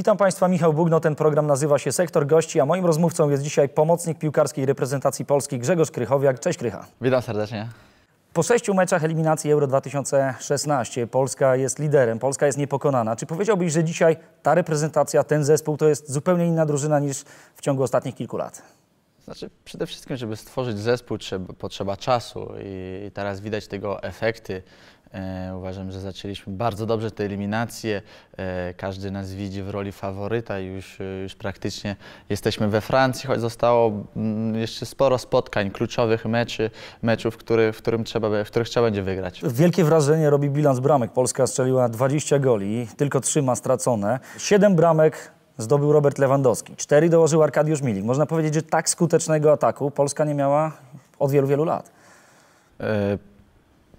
Witam Państwa, Michał Bugno. Ten program nazywa się Sektor Gości, a moim rozmówcą jest dzisiaj pomocnik piłkarskiej reprezentacji Polski Grzegorz Krychowiak. Cześć Krycha. Witam serdecznie. Po sześciu meczach eliminacji Euro 2016 Polska jest liderem, Polska jest niepokonana. Czy powiedziałbyś, że dzisiaj ta reprezentacja, ten zespół to jest zupełnie inna drużyna niż w ciągu ostatnich kilku lat? Znaczy, przede wszystkim, żeby stworzyć zespół, trzeba, potrzeba czasu i teraz widać tego efekty. E, uważam, że zaczęliśmy bardzo dobrze te eliminacje. E, każdy nas widzi w roli faworyta. Już, e, już praktycznie jesteśmy we Francji, choć zostało mm, jeszcze sporo spotkań, kluczowych meczy, meczów, który, w, którym trzeba, w których trzeba będzie wygrać. Wielkie wrażenie robi bilans bramek. Polska strzeliła 20 goli, tylko 3 ma stracone. 7 bramek zdobył Robert Lewandowski, 4 dołożył Arkadiusz Milik. Można powiedzieć, że tak skutecznego ataku Polska nie miała od wielu, wielu lat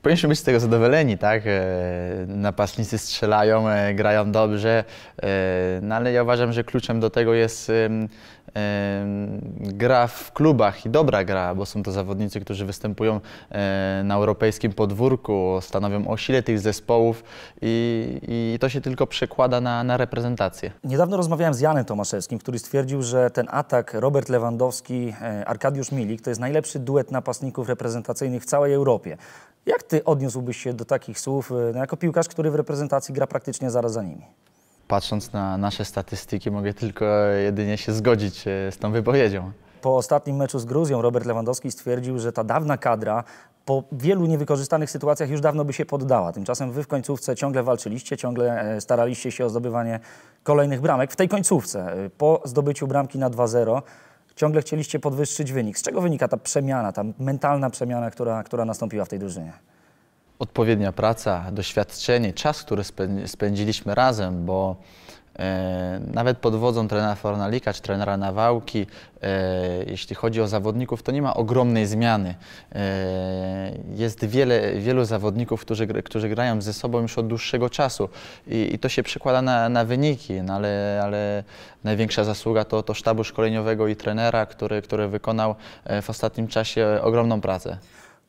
powinniśmy być z tego zadowoleni, tak? E, napastnicy strzelają, e, grają dobrze, e, no ale ja uważam, że kluczem do tego jest gra w klubach i dobra gra, bo są to zawodnicy, którzy występują e, na europejskim podwórku, stanowią o sile tych zespołów i, i to się tylko przekłada na, na, reprezentację. Niedawno rozmawiałem z Janem Tomaszewskim, który stwierdził, że ten atak Robert Lewandowski, e, Arkadiusz Milik to jest najlepszy duet napastników reprezentacyjnych w całej Europie. Jak ty odniósłbyś się do takich słów e, no, jako piłkarz, który w reprezentacji gra praktycznie zaraz za nimi? patrząc na nasze statystyki, mogę tylko jedynie się zgodzić e, z tą wypowiedzią. Po ostatnim meczu z Gruzją Robert Lewandowski stwierdził, że ta dawna kadra po wielu niewykorzystanych sytuacjach już dawno by się poddała. Tymczasem wy w końcówce ciągle walczyliście, ciągle e, staraliście się o zdobywanie kolejnych bramek. W tej końcówce, e, po zdobyciu bramki na 2-0, ciągle chcieliście podwyższyć wynik. Z czego wynika ta przemiana, ta mentalna przemiana, która, która nastąpiła w tej drużynie? odpowiednia praca, doświadczenie, czas, który spędziliśmy razem, bo e, nawet pod wodzą trenera Fornalika czy trenera Nawałki, e, jeśli chodzi o zawodników, to nie ma ogromnej zmiany. E, jest wiele, wielu zawodników, którzy, którzy grają ze sobą już od dłuższego czasu i, i to się przekłada na, na wyniki, no ale, ale, największa zasługa to, to sztabu szkoleniowego i trenera, który, który wykonał w ostatnim czasie ogromną pracę.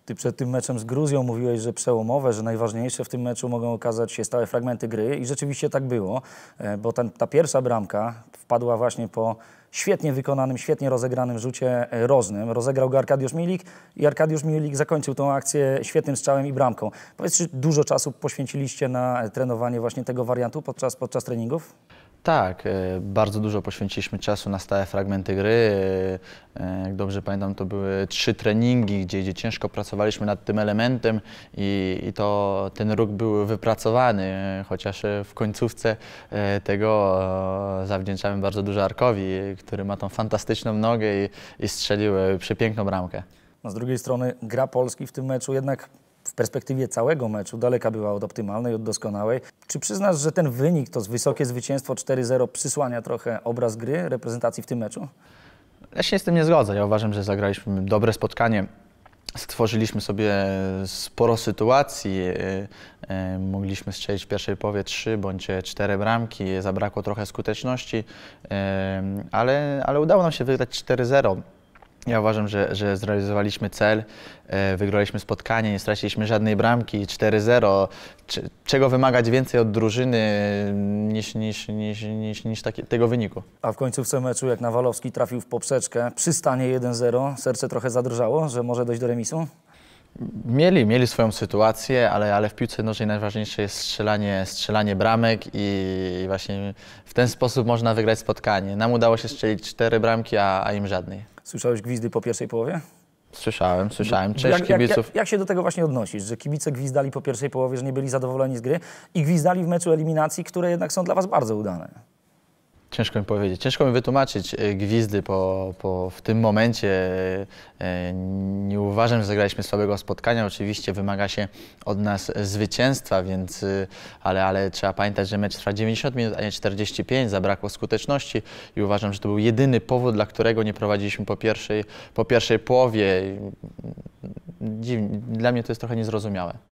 Ty przed tym meczem z Gruzją mówiłeś, że przełomowe, że najważniejsze w tym meczu mogą okazać się stałe fragmenty gry i rzeczywiście tak było, e, bo ten, ta pierwsza bramka wpadła właśnie po świetnie wykonanym, świetnie rozegranym rzucie e, rożnym. Rozegrał go Arkadiusz Milik i Arkadiusz Milik zakończył tą akcję świetnym strzałem i bramką. Powiedz, czy dużo czasu poświęciliście na trenowanie właśnie tego wariantu podczas, podczas treningów? Tak, e, bardzo dużo poświęciliśmy czasu na stałe fragmenty gry. E, e, jak dobrze pamiętam, to były trzy treningi, gdzie, gdzie ciężko pracowaliśmy nad tym elementem i, i to ten róg był wypracowany, chociaż w końcówce tego zawdzięczamy bardzo dużo Arkowi, który ma tą fantastyczną nogę i, i strzelił przepiękną bramkę. No z drugiej strony gra Polski w tym meczu jednak w perspektywie całego meczu daleka była od optymalnej, od doskonałej. Czy przyznasz, że ten wynik, to wysokie zwycięstwo 4-0 przysłania trochę obraz gry reprezentacji w tym meczu? Ja się z tym nie zgodzę. Ja uważam, że zagraliśmy dobre spotkanie. Stworzyliśmy sobie sporo sytuacji. E, e, mogliśmy strzelić w pierwszej połowie trzy bądź cztery bramki. Zabrakło trochę skuteczności, e, ale, ale udało nam się wygrać 4-0. Ja uważam, że, że zrealizowaliśmy cel, e, wygraliśmy spotkanie, nie straciliśmy żadnej bramki, 4-0. Czego wymagać więcej od drużyny niż, niż, niż, niż, niż taki, tego wyniku? A w końcówce meczu, jak Nawalowski trafił w poprzeczkę przystanie 1-0, serce trochę zadrżało, że może dojść do remisu? Mieli, mieli swoją sytuację, ale, ale w piłce nożnej najważniejsze jest strzelanie, strzelanie bramek i właśnie w ten sposób można wygrać spotkanie. Nam udało się strzelić cztery bramki, a, a im żadnej. Słyszałeś gwizdy po pierwszej połowie? Słyszałem, słyszałem. No, Cześć jak, kibiców. Jak, jak, się do tego właśnie odnosisz, że kibice gwizdali po pierwszej połowie, że nie byli zadowoleni z gry i gwizdali w meczu eliminacji, które jednak są dla was bardzo udane? Ciężko mi powiedzieć, ciężko mi wytłumaczyć e, gwizdy po, w tym momencie. E, nie uważam, że zagraliśmy słabego spotkania. Oczywiście wymaga się od nas zwycięstwa, więc, e, ale, ale trzeba pamiętać, że mecz trwa 90 minut, a nie 45. Zabrakło skuteczności i uważam, że to był jedyny powód, dla którego nie prowadziliśmy po pierwszej, po pierwszej połowie. Mm, Dziwnie. Dla mnie to jest trochę niezrozumiałe.